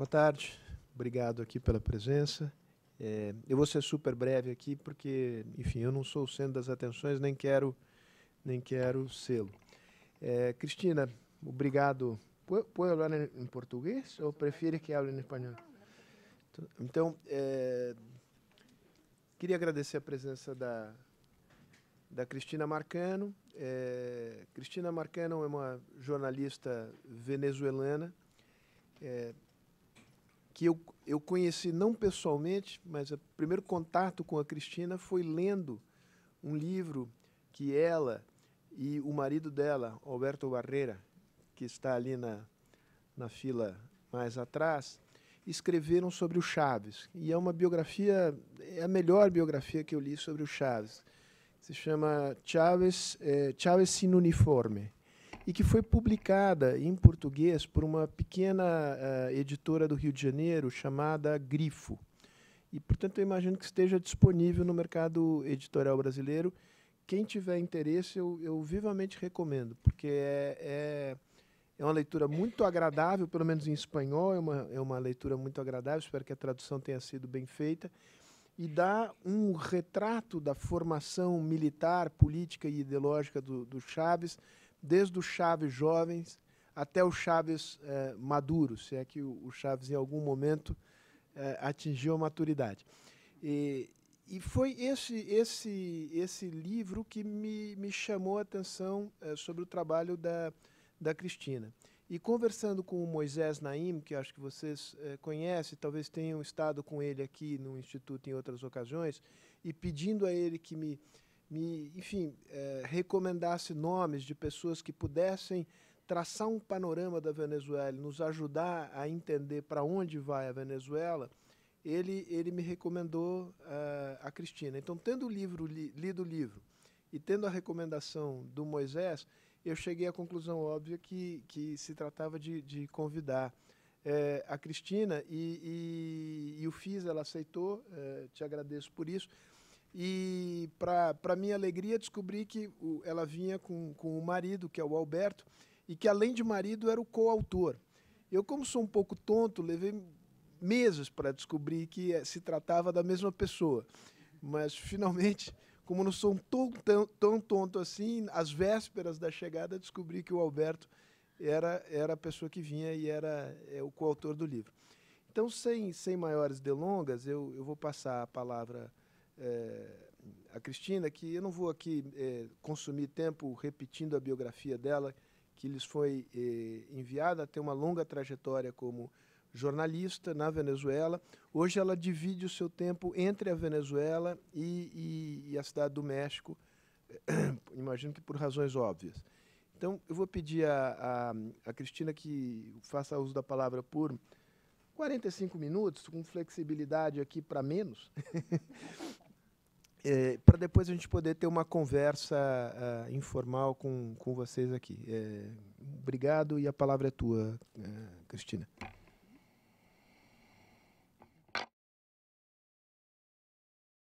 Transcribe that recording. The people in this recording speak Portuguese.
Boa tarde, obrigado aqui pela presença. É, eu vou ser super breve aqui porque, enfim, eu não sou o centro das atenções, nem quero, nem quero sê-lo. É, Cristina, obrigado. Pode falar em português ou prefere que hable em espanhol? Então, é, queria agradecer a presença da, da Cristina Marcano. É, Cristina Marcano é uma jornalista venezuelana. É, que eu, eu conheci não pessoalmente, mas o primeiro contato com a Cristina foi lendo um livro que ela e o marido dela, Alberto Barreira, que está ali na, na fila mais atrás, escreveram sobre o Chaves. E é uma biografia, é a melhor biografia que eu li sobre o Chaves. Se chama Chaves, eh, Chaves sin uniforme e que foi publicada em português por uma pequena uh, editora do Rio de Janeiro chamada Grifo. E, portanto, eu imagino que esteja disponível no mercado editorial brasileiro. Quem tiver interesse, eu, eu vivamente recomendo, porque é, é, é, uma leitura muito agradável, pelo menos em espanhol, é uma, é uma leitura muito agradável. Espero que a tradução tenha sido bem feita. E dá um retrato da formação militar, política e ideológica do, do Chaves, desde o Chaves jovens até o Chaves eh, maduro, se é que o, Chaves em algum momento eh, atingiu a maturidade. E, e foi esse, esse, esse livro que me, me chamou a atenção eh, sobre o trabalho da, da Cristina. E conversando com o Moisés Naim, que acho que vocês eh, conhecem, talvez tenham estado com ele aqui no Instituto em outras ocasiões, e pedindo a ele que me me, enfim, eh, recomendasse nomes de pessoas que pudessem traçar um panorama da Venezuela, nos ajudar a entender para onde vai a Venezuela, ele, ele me recomendou uh, a Cristina. Então, tendo o livro, li, lido o livro e tendo a recomendação do Moisés, eu cheguei à conclusão óbvia que, que se tratava de, de convidar é, a Cristina e, e, e, o fiz, ela aceitou, te agradeço por isso e, para minha alegria, descobri que ela vinha com, com o marido, que é o Alberto, e que, além de marido, era o coautor. Eu, como sou um pouco tonto, levei meses para descobrir que eh, se tratava da mesma pessoa. Mas, finalmente, como não sou tão, tão, tão tonto assim, às vésperas da chegada, descobri que o Alberto era, era a pessoa que vinha e era é, o coautor do livro. Então, sem, sem maiores delongas, eu, eu vou passar a palavra é, a Cristina, que eu não vou aqui é, consumir tempo repetindo a biografia dela, que lhes foi é, enviada, tem uma longa trajetória como jornalista na Venezuela. Hoje ela divide o seu tempo entre a Venezuela e, e, e a cidade do México, imagino que por razões óbvias. Então, eu vou pedir a, a, a, Cristina que faça uso da palavra por 45 minutos, com flexibilidade aqui para menos, é, para depois a gente poder ter uma conversa ah, informal com, com vocês aqui. É, obrigado e a palavra é tua, eh, Cristina.